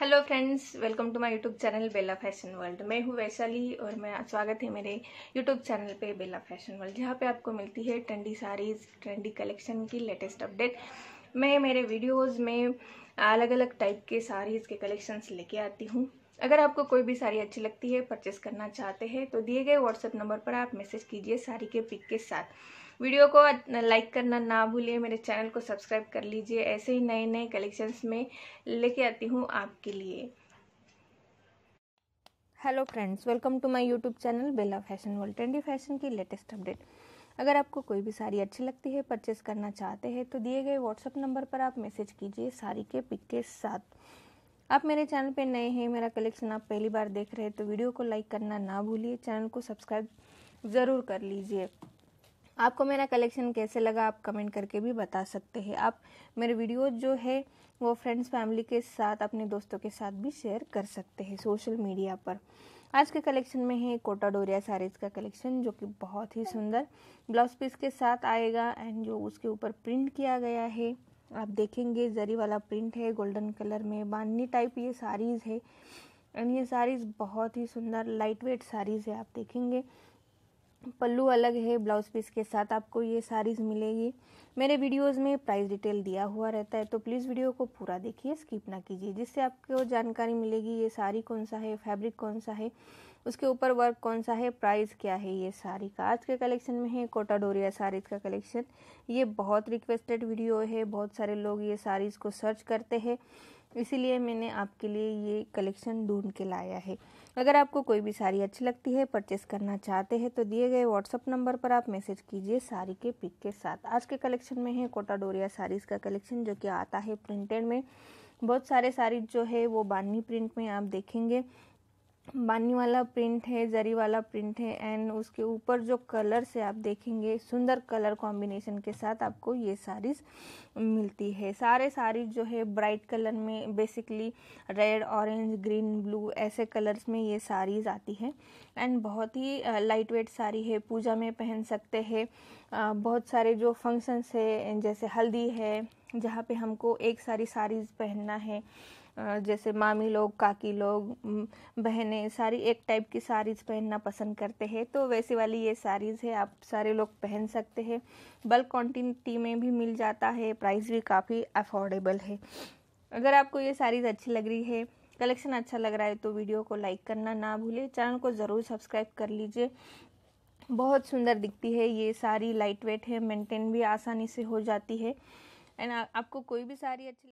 hello friends welcome to my YouTube channel Bela fashion world मैं हूँ वैशाली और मैं स्वागत है मेरे यूट्यूब चैनल पे बेला फैशन वर्ल्ड जहाँ पे आपको मिलती है ट्रेंडी साड़ीज़ ट्रेंडी कलेक्शन की लेटेस्ट अपडेट मैं मेरे वीडियोस में अलग अलग टाइप के साड़ीज़ के कलेक्शंस लेके आती हूँ अगर आपको कोई भी साड़ी अच्छी लगती है परचेस करना चाहते हैं तो दिए गए व्हाट्सएप नंबर पर आप मैसेज कीजिए साड़ी के पिक के साथ वीडियो को लाइक करना ना भूलिए मेरे चैनल को सब्सक्राइब कर लीजिए ऐसे ही नए नए कलेक्शंस में लेके आती हूँ आपके लिए hello friends welcome to my YouTube channel Bela fashion world trendy fashion की लेटेस्ट अपडेट अगर आपको कोई भी साड़ी अच्छी लगती है परचेस करना चाहते हैं तो दिए गए व्हाट्सअप नंबर पर आप मैसेज कीजिए साड़ी के पिक के साथ आप मेरे चैनल पर नए हैं मेरा कलेक्शन आप पहली बार देख रहे हैं तो वीडियो को लाइक करना ना भूलिए चैनल को सब्सक्राइब ज़रूर कर लीजिए आपको मेरा कलेक्शन कैसे लगा आप कमेंट करके भी बता सकते हैं आप मेरे वीडियो जो है वो फ्रेंड्स फैमिली के साथ अपने दोस्तों के साथ भी शेयर कर सकते हैं सोशल मीडिया पर आज के कलेक्शन में है कोटा डोरिया सारीज़ का कलेक्शन जो कि बहुत ही सुंदर ब्लाउज पीस के साथ आएगा एंड जो उसके ऊपर प्रिंट किया गया है आप देखेंगे जरी वाला प्रिंट है गोल्डन कलर में बांधनी टाइप ये साड़ीज़ है एंड ये साड़ीज़ बहुत ही सुंदर लाइट वेट साड़ीज़ है आप देखेंगे पल्लू अलग है ब्लाउज़ पीस के साथ आपको ये साड़ीज़ मिलेगी मेरे वीडियोस में प्राइस डिटेल दिया हुआ रहता है तो प्लीज़ वीडियो को पूरा देखिए स्किप ना कीजिए जिससे आपको जानकारी मिलेगी ये साड़ी कौन सा है फैब्रिक कौन सा है उसके ऊपर वर्क कौन सा है प्राइस क्या है ये साड़ी का आज के कलेक्शन में है कोटा डोरिया साड़ीज़ का कलेक्शन ये बहुत रिक्वेस्टेड वीडियो है बहुत सारे लोग ये साड़ीज़ को सर्च करते हैं इसीलिए मैंने आपके लिए ये कलेक्शन ढूंढ के लाया है अगर आपको कोई भी साड़ी अच्छी लगती है परचेस करना चाहते हैं तो दिए गए व्हाट्सअप नंबर पर आप मैसेज कीजिए साड़ी के पिक के साथ आज के कलेक्शन में है कोटा डोरिया साड़ीज़ का कलेक्शन जो कि आता है प्रिंटेड में बहुत सारे साड़ीज जो है वो बानवी प्रिंट में आप देखेंगे बानी वाला प्रिंट है जरी वाला प्रिंट है एंड उसके ऊपर जो कलर से आप देखेंगे सुंदर कलर कॉम्बिनेशन के साथ आपको ये साड़ीज मिलती है सारे साड़ीज जो है ब्राइट कलर में basically red orange green blue ऐसे कलर्स में ये साड़ीज आती है एंड बहुत ही लाइट वेट साड़ी है पूजा में पहन सकते हैं बहुत सारे जो फंक्शंस है जैसे हल्दी है जहाँ पे हमको एक सारी साड़ीज़ पहनना है जैसे मामी लोग काकी लोग बहनें सारी एक टाइप की साड़ीज़ पहनना पसंद करते हैं तो वैसे वाली ये साड़ीज़ है आप सारे लोग पहन सकते हैं बल्क क्वान्टिटी में भी मिल जाता है प्राइस भी काफ़ी अफोर्डेबल है अगर आपको ये साड़ीज़ अच्छी लग रही है कलेक्शन अच्छा लग रहा है तो वीडियो को लाइक करना ना भूले चैनल को ज़रूर सब्सक्राइब कर लीजिए बहुत सुंदर दिखती है ये साड़ी लाइट वेट है मेंटेन भी आसानी से हो जाती है एंड आपको कोई भी साड़ी अच्छी